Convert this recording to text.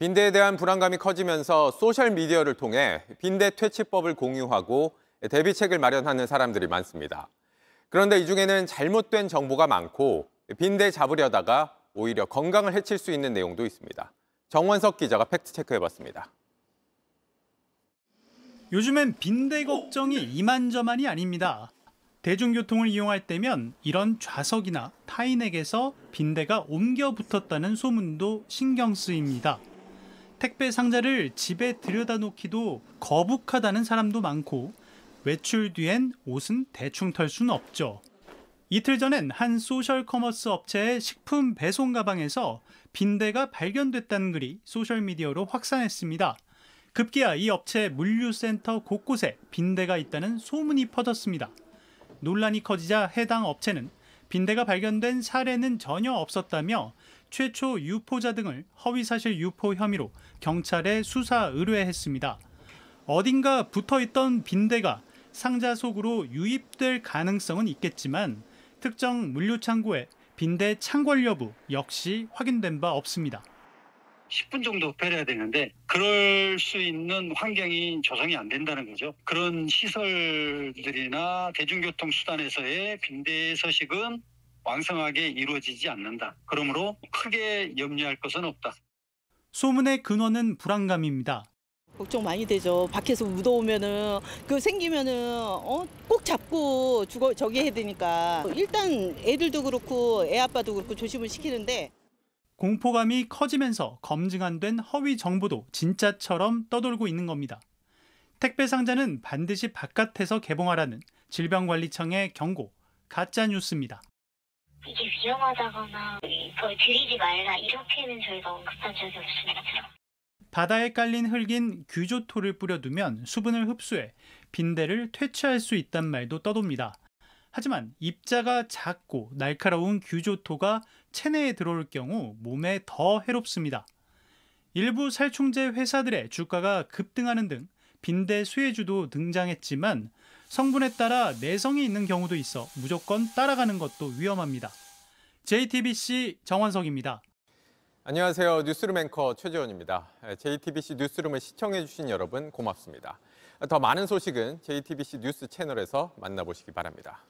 빈대에 대한 불안감이 커지면서 소셜미디어를 통해 빈대 퇴치법을 공유하고 대비책을 마련하는 사람들이 많습니다. 그런데 이 중에는 잘못된 정보가 많고 빈대 잡으려다가 오히려 건강을 해칠 수 있는 내용도 있습니다. 정원석 기자가 팩트체크해봤습니다. 요즘엔 빈대 걱정이 이만저만이 아닙니다. 대중교통을 이용할 때면 이런 좌석이나 타인에게서 빈대가 옮겨 붙었다는 소문도 신경 쓰입니다. 택배 상자를 집에 들여다 놓기도 거북하다는 사람도 많고 외출 뒤엔 옷은 대충 털 순 없죠. 이틀 전엔 한 소셜 커머스 업체의 식품 배송 가방에서 빈대가 발견됐다는 글이 소셜 미디어로 확산했습니다. 급기야 이 업체 물류센터 곳곳에 빈대가 있다는 소문이 퍼졌습니다. 논란이 커지자 해당 업체는 빈대가 발견된 사례는 전혀 없었다며 최초 유포자 등을 허위사실 유포 혐의로 경찰에 수사 의뢰했습니다. 어딘가 붙어 있던 빈대가 상자 속으로 유입될 가능성은 있겠지만 특정 물류 창고에 빈대 창궐 여부 역시 확인된 바 없습니다. 10분 정도 배려해야 되는데 그럴 수 있는 환경이 조성이 안 된다는 거죠. 그런 시설들이나 대중교통 수단에서의 빈대 서식은 왕성하게 이루어지지 않는다. 그러므로 크게 염려할 것은 없다. 소문의 근원은 불안감입니다. 걱정 많이 되죠. 밖에서 무더우면은 그 생기면은 어? 꼭 잡고 죽어 저기 해야 되니까 일단 애들도 그렇고 애 아빠도 그렇고 조심을 시키는데 공포감이 커지면서 검증안 된 허위 정보도 진짜처럼 떠돌고 있는 겁니다. 택배 상자는 반드시 바깥에서 개봉하라는 질병관리청의 경고, 가짜 뉴스입니다. 이게 위험하다거나 이걸 들이지 말라 이렇게는 저희가 언급한 적이 없습니다. 바다에 깔린 흙인 규조토를 뿌려두면 수분을 흡수해 빈대를 퇴치할 수 있단 말도 떠돕니다. 하지만 입자가 작고 날카로운 규조토가 체내에 들어올 경우 몸에 더 해롭습니다. 일부 살충제 회사들의 주가가 급등하는 등 빈대 수혜주도 등장했지만 성분에 따라 내성이 있는 경우도 있어 무조건 따라가는 것도 위험합니다. JTBC 정원석입니다. 안녕하세요. 뉴스룸 앵커 최재원입니다. JTBC 뉴스룸을 시청해주신 여러분 고맙습니다. 더 많은 소식은 JTBC 뉴스 채널에서 만나보시기 바랍니다.